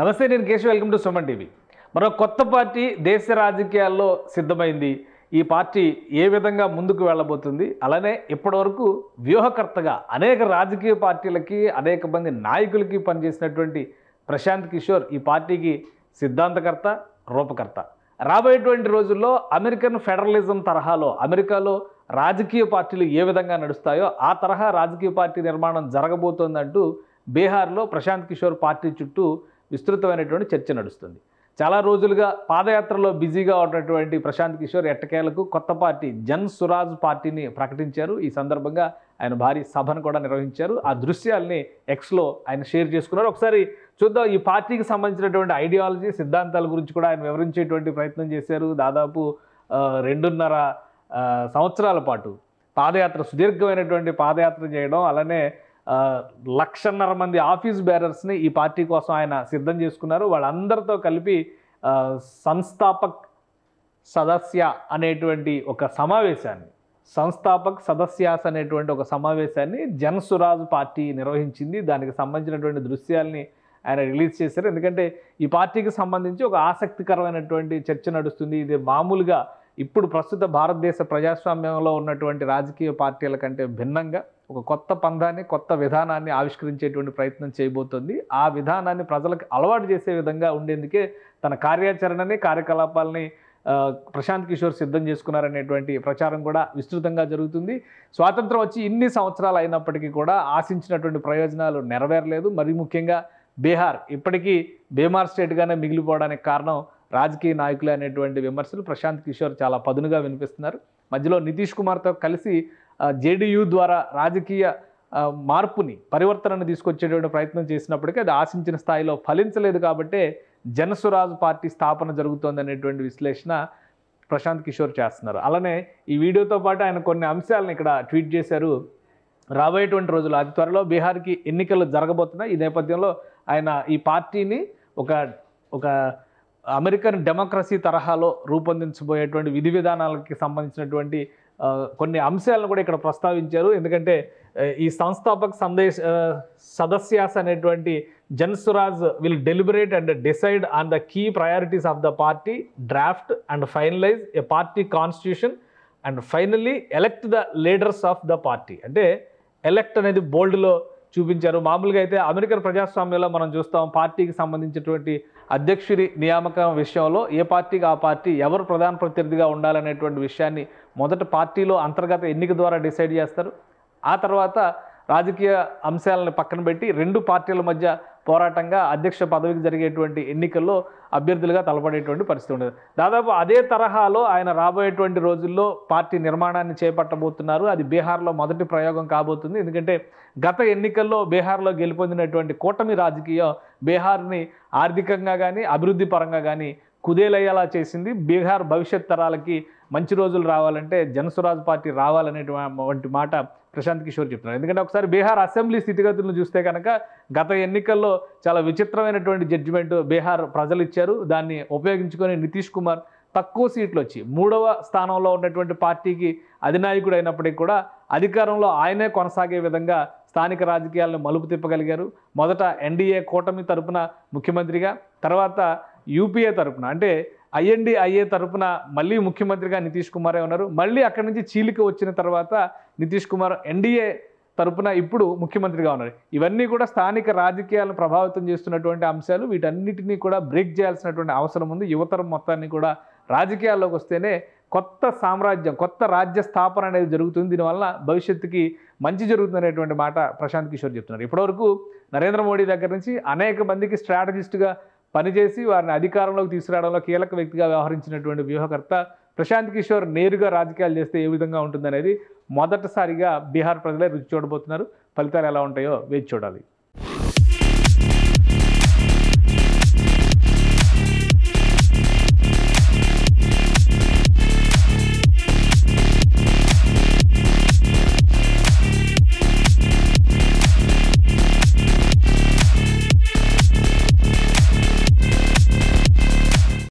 నమస్తే నేను Keshav welcome to Suman TV మరో కొత్త పార్టీ దేశ రాజకీయాల్లో సిద్ధమైంది ఈ పార్టీ ఏ విధంగా ముందుకు వెళ్ళబోతుంది అలానే ఇప్పటివరకు వ్యూహకర్తగా అనేక రాజకీయ పార్టీలకి అనేక మంది నాయకులకి పనిచేసినటువంటి ప్రశాంత్ కిషోర్ ఈ పార్టీకి సిద్ధాంతకర్త రూపకర్త రాబోయేటువంటి రోజుల్లో అమెరికన్ ఫెడరలిజం తరహాలో అమెరికాలో రాజకీయ పార్టీలు ఏ విధంగా నడుస్తాయో ఆ తరహా రాజకీయ పార్టీ నిర్మాణం జరగబోతోందంటూ బీహార్లో ప్రశాంత్ కిషోర్ పార్టీ చుట్టూ విస్తృతమైనటువంటి చర్చ నడుస్తుంది చాలా రోజులుగా పాదయాత్రలో బిజీగా ఉన్నటువంటి ప్రశాంత్ కిషోర్ ఎట్టకేలకు కొత్త పార్టీ జన్ సురాజ్ పార్టీని ప్రకటించారు ఈ సందర్భంగా ఆయన భారీ సభను కూడా నిర్వహించారు ఆ దృశ్యాల్ని ఎక్స్లో ఆయన షేర్ చేసుకున్నారు ఒకసారి చూద్దాం ఈ పార్టీకి సంబంధించినటువంటి ఐడియాలజీ సిద్ధాంతాల గురించి కూడా ఆయన వివరించేటువంటి ప్రయత్నం చేశారు దాదాపు రెండున్నర సంవత్సరాల పాటు పాదయాత్ర సుదీర్ఘమైనటువంటి పాదయాత్ర చేయడం అలానే లక్షన్నర మంది ఆఫీస్ బేరర్స్ని ఈ పార్టీ కోసం ఆయన సిద్ధం చేసుకున్నారు వాళ్ళందరితో కలిపి సంస్థాపక్ సదస్య అనేటువంటి ఒక సమావేశాన్ని సంస్థాపక్ సదస్యాస్ అనేటువంటి ఒక సమావేశాన్ని జనసురాజ్ పార్టీ నిర్వహించింది దానికి సంబంధించినటువంటి దృశ్యాల్ని ఆయన రిలీజ్ చేశారు ఎందుకంటే ఈ పార్టీకి సంబంధించి ఒక ఆసక్తికరమైనటువంటి చర్చ నడుస్తుంది ఇది మామూలుగా ఇప్పుడు ప్రస్తుత భారతదేశ ప్రజాస్వామ్యంలో ఉన్నటువంటి రాజకీయ పార్టీల కంటే భిన్నంగా ఒక కొత్త పందాన్ని కొత్త విధానాన్ని ఆవిష్కరించేటువంటి ప్రయత్నం చేయబోతోంది ఆ విధానాన్ని ప్రజలకు అలవాటు చేసే విధంగా ఉండేందుకే తన కార్యాచరణని కార్యకలాపాలని ప్రశాంత్ కిషోర్ సిద్ధం చేసుకున్నారనేటువంటి ప్రచారం కూడా విస్తృతంగా జరుగుతుంది స్వాతంత్రం వచ్చి ఇన్ని సంవత్సరాలు అయినప్పటికీ కూడా ఆశించినటువంటి ప్రయోజనాలు నెరవేరలేదు మరి ముఖ్యంగా బీహార్ ఇప్పటికీ బీమార్ స్టేట్గానే మిగిలిపోవడానికి కారణం రాజకీయ నాయకులు అనేటువంటి విమర్శలు ప్రశాంత్ కిషోర్ చాలా పదునుగా వినిపిస్తున్నారు మధ్యలో నితీష్ కుమార్తో కలిసి జేడీయూ ద్వారా రాజకీయ మార్పుని పరివర్తనను తీసుకొచ్చేటువంటి ప్రయత్నం చేసినప్పటికీ అది ఆశించిన స్థాయిలో ఫలించలేదు కాబట్టే జనసురాజ్ పార్టీ స్థాపన జరుగుతోంది అనేటువంటి విశ్లేషణ ప్రశాంత్ కిషోర్ చేస్తున్నారు అలానే ఈ వీడియోతో పాటు ఆయన కొన్ని అంశాలను ఇక్కడ ట్వీట్ చేశారు రాబోయేటువంటి రోజులు అతి త్వరలో బీహార్కి ఎన్నికలు జరగబోతున్నాయి ఈ నేపథ్యంలో ఆయన ఈ పార్టీని ఒక ఒక అమెరికన్ డెమోక్రసీ తరహాలో రూపొందించబోయేటువంటి విధి విధానాలకి సంబంధించినటువంటి కొన్ని అంశాలను కూడా ఇక్కడ ప్రస్తావించారు ఎందుకంటే ఈ సంస్థాపక సందేశ సదస్యాస్ అనేటువంటి Jan Suraaj will deliberate and decide on the key priorities of the party draft and finalise a party constitution and finally elect the leaders of the party అంటే ఎలెక్ట్ అనేది బోల్డ్లో చూపించారు మామూలుగా అయితే అమెరికన్ ప్రజాస్వామ్యంలో మనం చూస్తాం పార్టీకి సంబంధించినటువంటి అధ్యక్షుడి నియామకం విషయంలో ఏ పార్టీకి ఆ పార్టీ ఎవరు ప్రధాన ప్రత్యర్థిగా ఉండాలనేటువంటి విషయాన్ని మొదట పార్టీలో అంతర్గత ఎన్నిక ద్వారా డిసైడ్ చేస్తారు ఆ తర్వాత రాజకీయ అంశాలను పక్కన పెట్టి రెండు పార్టీల మధ్య పోరాటంగా అధ్యక్ష పదవికి జరిగేటువంటి ఎన్నికల్లో అభ్యర్థులుగా తలపడేటువంటి పరిస్థితి ఉండదు దాదాపు అదే తరహాలో ఆయన రాబోయేటువంటి రోజుల్లో పార్టీ నిర్మాణాన్ని చేపట్టబోతున్నారు అది బీహార్లో మొదటి ప్రయోగం కాబోతుంది ఎందుకంటే గత ఎన్నికల్లో బీహార్లో గెలుపొందినటువంటి కూటమి రాజకీయం బీహార్ని ఆర్థికంగా కానీ అభివృద్ధి పరంగా కానీ కుదేలయ్యేలా చేసింది బీహార్ భవిష్యత్ తరాలకి మంచి రోజులు రావాలంటే జనసురాజ్ పార్టీ రావాలనేటువంటి మాట ప్రశాంత్ కిషోర్ చెప్తున్నారు ఎందుకంటే ఒకసారి బీహార్ అసెంబ్లీ స్థితిగతులను చూస్తే కనుక గత ఎన్నికల్లో చాలా విచిత్రమైనటువంటి జడ్జిమెంటు బీహార్ ప్రజలు ఇచ్చారు దాన్ని ఉపయోగించుకొని నితీష్ కుమార్ తక్కువ సీట్లు వచ్చి మూడవ స్థానంలో ఉన్నటువంటి పార్టీకి అధినాయకుడు అయినప్పటికీ కూడా అధికారంలో ఆయనే కొనసాగే విధంగా స్థానిక రాజకీయాలను మలుపు తిప్పగలిగారు మొదట ఎన్డీఏ కూటమి తరపున ముఖ్యమంత్రిగా తర్వాత యూపీఏ తరపున అంటే ఐఎన్డీఐఏ తరపున మళ్ళీ ముఖ్యమంత్రిగా నితీష్ కుమారే ఉన్నారు మళ్ళీ అక్కడి నుంచి చీలిక వచ్చిన తర్వాత నితీష్ కుమార్ ఎన్డీఏ తరపున ఇప్పుడు ముఖ్యమంత్రిగా ఉన్నారు ఇవన్నీ కూడా స్థానిక రాజకీయాలను ప్రభావితం చేస్తున్నటువంటి అంశాలు వీటన్నిటినీ కూడా బ్రేక్ చేయాల్సినటువంటి అవసరం ఉంది యువతరం మొత్తాన్ని కూడా రాజకీయాల్లోకి వస్తేనే కొత్త సామ్రాజ్యం కొత్త రాజ్య స్థాపన అనేది జరుగుతుంది దీనివల్ల భవిష్యత్తుకి మంచి జరుగుతుంది మాట ప్రశాంత్ కిషోర్ చెప్తున్నారు ఇప్పటివరకు నరేంద్ర మోడీ దగ్గర నుంచి అనేక మందికి స్ట్రాటజిస్ట్గా పనిచేసి వారిని అధికారంలోకి తీసుకురావడంలో కీలక వ్యక్తిగా వ్యవహరించినటువంటి వ్యూహకర్త ప్రశాంత్ కిషోర్ నేరుగా రాజకీయాలు చేస్తే ఏ విధంగా ఉంటుందనేది మొదటిసారిగా బీహార్ ప్రజలే రుచి చూడబోతున్నారు ఫలితాలు ఎలా ఉంటాయో వేచి చూడాలి